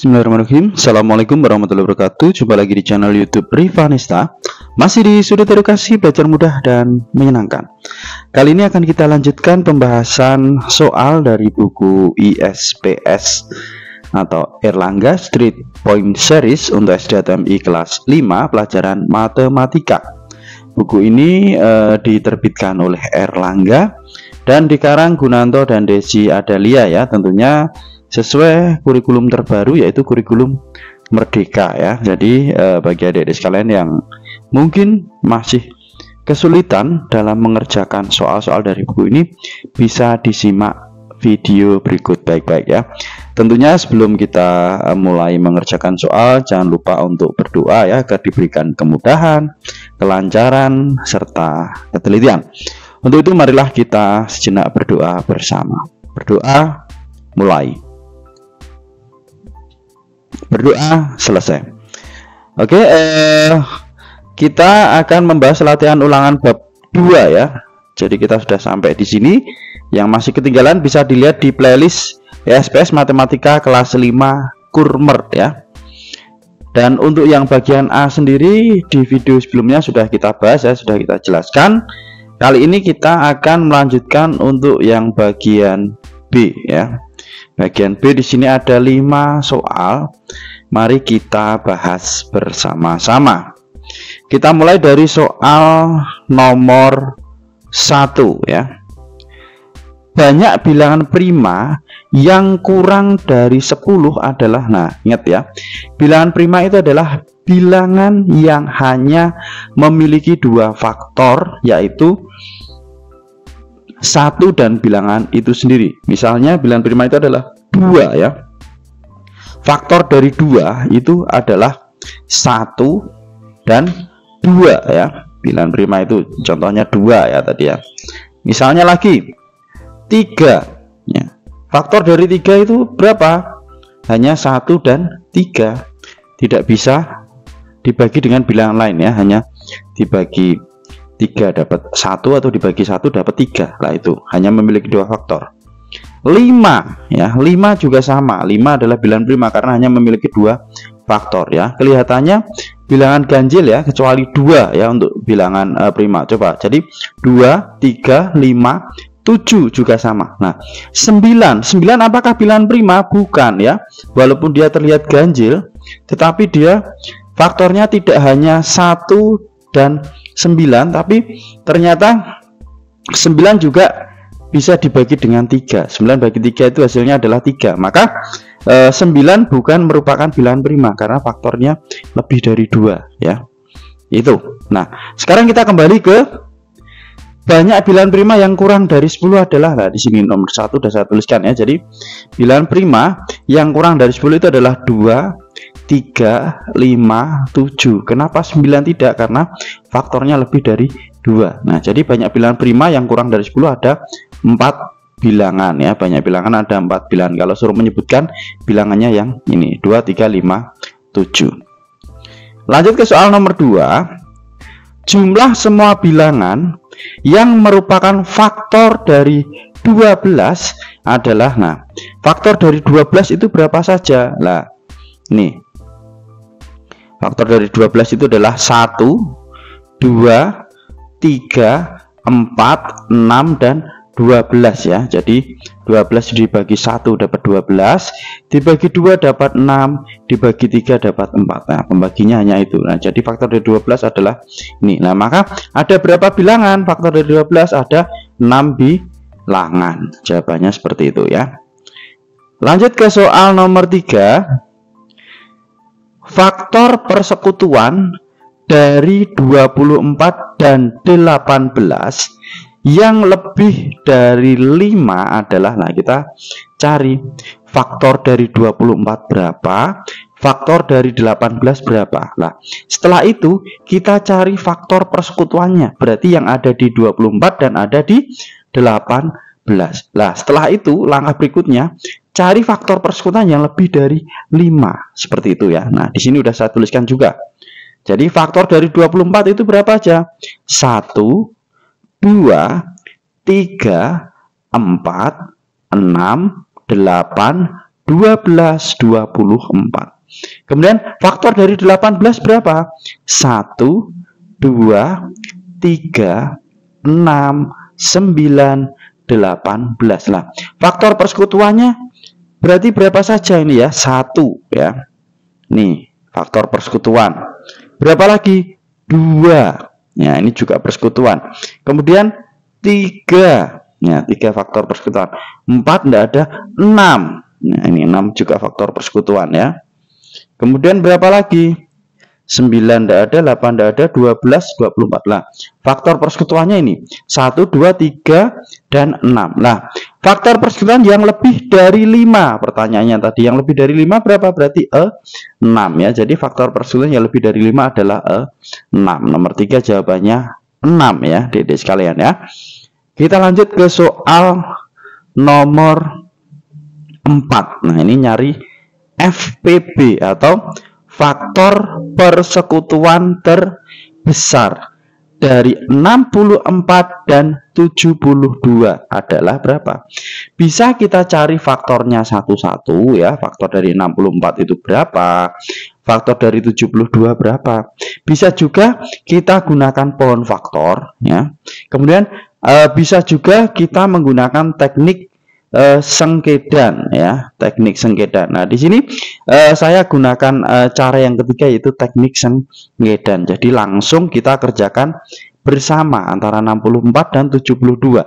Bismillahirrahmanirrahim Assalamualaikum warahmatullahi wabarakatuh Jumpa lagi di channel youtube Riva Nista Masih di sudut edukasi belajar mudah dan menyenangkan Kali ini akan kita lanjutkan pembahasan soal dari buku ISPS Atau Erlangga Street Point Series untuk SDATMI kelas 5 pelajaran matematika Buku ini eh, diterbitkan oleh Erlangga dan dikarang Gunanto dan Desi Adalia ya tentunya sesuai kurikulum terbaru yaitu kurikulum merdeka ya. Jadi eh, bagi adik-adik sekalian yang mungkin masih kesulitan dalam mengerjakan soal-soal dari buku ini bisa disimak video berikut baik-baik ya. Tentunya sebelum kita eh, mulai mengerjakan soal jangan lupa untuk berdoa ya agar diberikan kemudahan, kelancaran serta ketelitian. Untuk itu marilah kita sejenak berdoa bersama. Berdoa mulai berdoa selesai. Oke, eh, kita akan membahas latihan ulangan bab 2 ya. Jadi kita sudah sampai di sini. Yang masih ketinggalan bisa dilihat di playlist SPS Matematika kelas 5 Kurmer ya. Dan untuk yang bagian A sendiri di video sebelumnya sudah kita bahas ya, sudah kita jelaskan. Kali ini kita akan melanjutkan untuk yang bagian B ya. Bagian B di sini ada 5 soal. Mari kita bahas bersama-sama. Kita mulai dari soal nomor 1 ya. Banyak bilangan prima yang kurang dari 10 adalah nah, ingat ya. Bilangan prima itu adalah bilangan yang hanya memiliki dua faktor yaitu satu dan bilangan itu sendiri. Misalnya bilangan prima itu adalah nah. dua ya. Faktor dari dua itu adalah satu dan dua ya. Bilangan prima itu contohnya dua ya tadi ya. Misalnya lagi tiga ya. Faktor dari tiga itu berapa? Hanya satu dan tiga. Tidak bisa dibagi dengan bilangan lain ya, hanya dibagi tiga dapat satu atau dibagi satu dapat tiga lah itu hanya memiliki dua faktor 5 ya 5 juga sama 5 adalah bilangan prima karena hanya memiliki dua faktor ya kelihatannya bilangan ganjil ya kecuali dua ya untuk bilangan uh, prima coba jadi 2 3 5 7 juga sama nah 9 9 apakah bilangan prima bukan ya walaupun dia terlihat ganjil tetapi dia faktornya tidak hanya satu dan 9 tapi ternyata 9 juga bisa dibagi dengan 3 9 bagi 3 itu hasilnya adalah 3 maka e, eh, 9 bukan merupakan bilangan prima karena faktornya lebih dari 2 ya itu nah sekarang kita kembali ke banyak bilangan prima yang kurang dari 10 adalah nah di sini nomor 1 sudah saya tuliskan ya jadi bilangan prima yang kurang dari 10 itu adalah 2 3, 5, 7. Kenapa 9 tidak? Karena faktornya lebih dari 2. Nah, jadi banyak bilangan prima yang kurang dari 10 ada 4 bilangan ya. Banyak bilangan ada 4 bilangan. Kalau suruh menyebutkan bilangannya yang ini 2, 3, 5, 7. Lanjut ke soal nomor 2. Jumlah semua bilangan yang merupakan faktor dari 12 adalah nah, faktor dari 12 itu berapa saja? Lah, nih faktor dari 12 itu adalah 1 2 3 4 6 dan 12 ya jadi 12 dibagi 1 dapat 12 dibagi 2 dapat 6 dibagi 3 dapat 4 nah pembaginya hanya itu nah jadi faktor dari 12 adalah ini nah maka ada berapa bilangan faktor dari 12 ada 6 bilangan jawabannya seperti itu ya lanjut ke soal nomor 3 faktor persekutuan dari 24 dan 18 yang lebih dari 5 adalah nah kita cari faktor dari 24 berapa faktor dari 18 berapa lah. setelah itu kita cari faktor persekutuannya berarti yang ada di 24 dan ada di 18 lah. setelah itu langkah berikutnya cari faktor persekutuan yang lebih dari 5 seperti itu ya. Nah, di sini udah saya tuliskan juga. Jadi faktor dari 24 itu berapa aja? 1 2 3 4 6 8 12 24. Kemudian faktor dari 18 berapa? 1 2 3 6 9 18 lah. Faktor persekutuannya Berarti berapa saja ini ya? Satu ya. Nih, faktor persekutuan. Berapa lagi? Dua. Ya, ini juga persekutuan. Kemudian tiga. Ya, tiga faktor persekutuan. Empat tidak ada. Enam. Nah, ini enam juga faktor persekutuan ya. Kemudian berapa lagi? 9 tidak ada, 8 tidak ada, 12, 24. lah faktor persekutuannya ini 1, 2, 3, dan 6. Nah, Faktor persekutuan yang lebih dari 5 pertanyaannya tadi yang lebih dari 5 berapa berarti e eh, 6 ya. Jadi faktor persekutuan yang lebih dari 5 adalah e eh, 6. Nomor 3 jawabannya 6 ya, Dede sekalian ya. Kita lanjut ke soal nomor 4. Nah, ini nyari FPB atau faktor persekutuan terbesar dari 64 dan 72 adalah berapa? Bisa kita cari faktornya satu-satu ya. Faktor dari 64 itu berapa? Faktor dari 72 berapa? Bisa juga kita gunakan pohon faktor ya. Kemudian eh, bisa juga kita menggunakan teknik uh, sengkedan ya, teknik sengkedan. Nah, di sini uh, saya gunakan uh, cara yang ketiga yaitu teknik sengkedan. Jadi langsung kita kerjakan bersama antara 64 dan 72.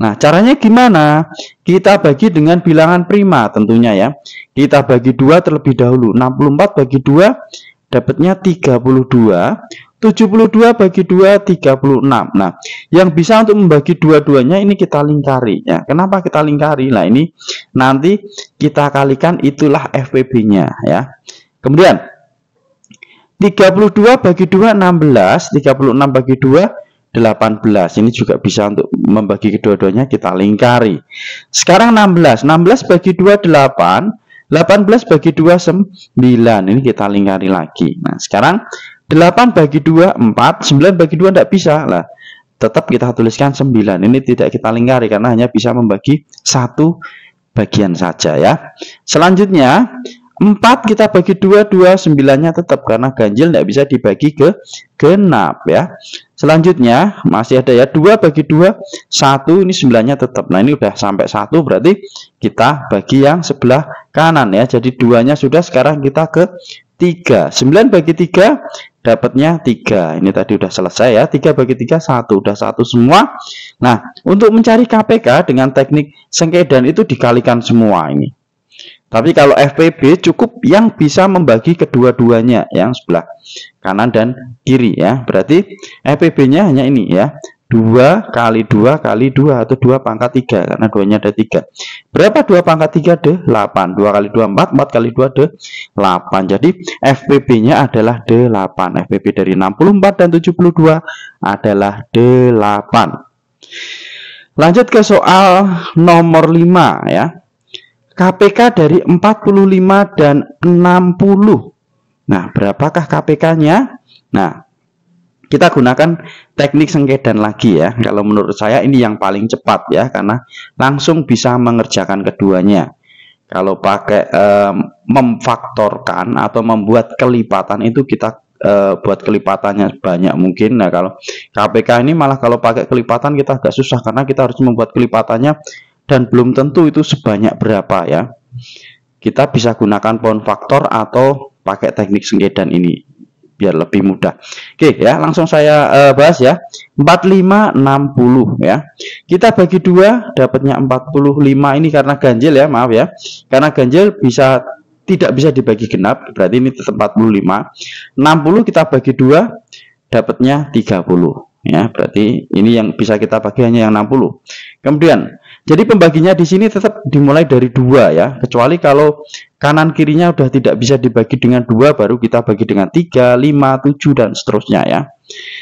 Nah, caranya gimana? Kita bagi dengan bilangan prima tentunya ya. Kita bagi dua terlebih dahulu. 64 bagi dua, dapatnya 32. 72 bagi 2 36. Nah, yang bisa untuk membagi dua-duanya ini kita lingkari ya. Kenapa kita lingkari? Nah, ini nanti kita kalikan itulah FPB-nya ya. Kemudian 32 bagi 2 16, 36 bagi 2 18. Ini juga bisa untuk membagi kedua-duanya kita lingkari. Sekarang 16, 16 bagi 2 8, 18 bagi 2 9. Ini kita lingkari lagi. Nah, sekarang 8 bagi 2, 4. 9 bagi 2 tidak bisa. Lah, tetap kita tuliskan 9. Ini tidak kita lingkari karena hanya bisa membagi satu bagian saja ya. Selanjutnya, 4 kita bagi 2, 2, 9-nya tetap karena ganjil tidak bisa dibagi ke genap ya. Selanjutnya masih ada ya 2 bagi 2, 1 ini 9-nya tetap. Nah ini sudah sampai 1 berarti kita bagi yang sebelah kanan ya. Jadi 2-nya sudah sekarang kita ke 3. 9 bagi 3, dapatnya 3. Ini tadi udah selesai ya. 3 bagi 3 1, udah satu semua. Nah, untuk mencari KPK dengan teknik sengkedan itu dikalikan semua ini. Tapi kalau FPB cukup yang bisa membagi kedua-duanya yang sebelah kanan dan kiri ya. Berarti FPB-nya hanya ini ya. 2 kali 2 kali 2 atau 2 pangkat 3 karena duanya ada 3. Berapa 2 pangkat 3 deh? 8. 2 kali 2 4, 4 kali 2 deh 8. Jadi FPP-nya adalah 8. FPP dari 64 dan 72 adalah 8. Lanjut ke soal nomor 5 ya. KPK dari 45 dan 60. Nah, berapakah KPK-nya? Nah, kita gunakan teknik sengkedan lagi ya. Kalau menurut saya ini yang paling cepat ya karena langsung bisa mengerjakan keduanya. Kalau pakai e, memfaktorkan atau membuat kelipatan itu kita e, buat kelipatannya banyak mungkin. Nah, kalau KPK ini malah kalau pakai kelipatan kita agak susah karena kita harus membuat kelipatannya dan belum tentu itu sebanyak berapa ya. Kita bisa gunakan pohon faktor atau pakai teknik sengkedan ini biar lebih mudah. Oke ya, langsung saya uh, bahas ya. 4560 ya. Kita bagi dua dapatnya 45 ini karena ganjil ya, maaf ya. Karena ganjil bisa tidak bisa dibagi genap, berarti ini tetap 45. 60 kita bagi dua dapatnya 30 ya, berarti ini yang bisa kita bagi hanya yang 60. Kemudian jadi pembaginya di sini tetap dimulai dari dua ya, kecuali kalau kanan kirinya sudah tidak bisa dibagi dengan dua, baru kita bagi dengan tiga, lima, tujuh dan seterusnya ya.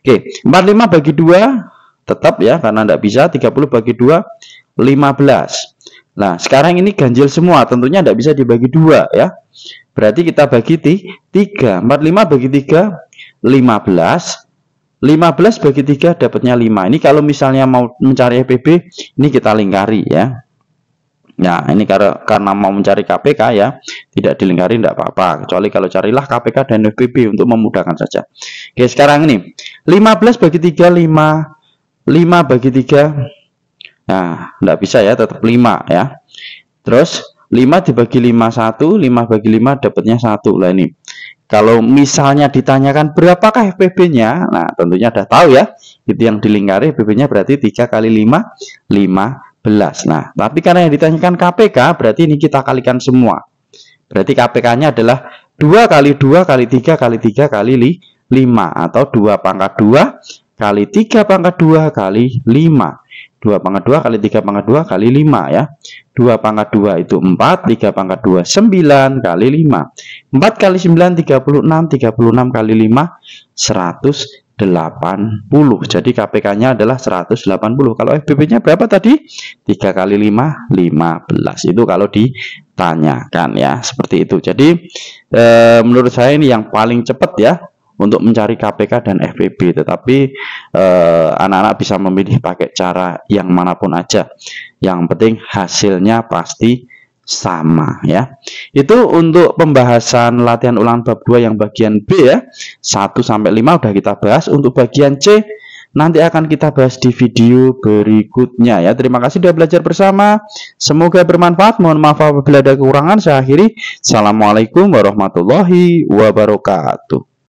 Oke, empat lima bagi dua tetap ya karena tidak bisa 30 bagi dua lima belas. Nah sekarang ini ganjil semua, tentunya tidak bisa dibagi dua ya. Berarti kita bagi tiga. Empat lima bagi tiga, lima belas. 15 bagi 3 dapatnya 5. Ini kalau misalnya mau mencari EPB, ini kita lingkari ya. Nah, ini karena karena mau mencari KPK ya, tidak dilingkari tidak apa-apa. Kecuali kalau carilah KPK dan EPB untuk memudahkan saja. Oke, sekarang ini 15 bagi 3 5 5 bagi 3 Nah, tidak bisa ya, tetap 5 ya. Terus 5 dibagi 5 1, 5 bagi 5 dapatnya 1. Lah ini. Kalau misalnya ditanyakan berapakah FPB-nya, nah tentunya ada tahu ya, itu yang dilingkari FPB-nya berarti 3 kali 5, 15. Nah, tapi karena yang ditanyakan KPK, berarti ini kita kalikan semua. Berarti KPK-nya adalah 2 kali 2 kali 3 kali 3 kali 5 atau 2 pangkat 2 kali 3 pangkat 2 kali 5. 2 pangkat 2 kali 3 pangkat 2 kali 5 ya. 2 pangkat 2 itu 4, 3 pangkat 2 9 kali 5. 4 kali 9 36, 36 kali 5 180. Jadi KPK-nya adalah 180. Kalau fbp nya berapa tadi? 3 kali 5 15. Itu kalau ditanyakan ya, seperti itu. Jadi e, menurut saya ini yang paling cepat ya untuk mencari KPK dan FPB, tetapi eh, anak-anak eh, bisa memilih pakai cara yang manapun aja. Yang penting hasilnya pasti sama ya. Itu untuk pembahasan latihan ulang bab 2 yang bagian B ya. 1 sampai 5 udah kita bahas. Untuk bagian C nanti akan kita bahas di video berikutnya ya. Terima kasih sudah belajar bersama. Semoga bermanfaat. Mohon maaf apabila ada kekurangan. Saya akhiri. Assalamualaikum warahmatullahi wabarakatuh.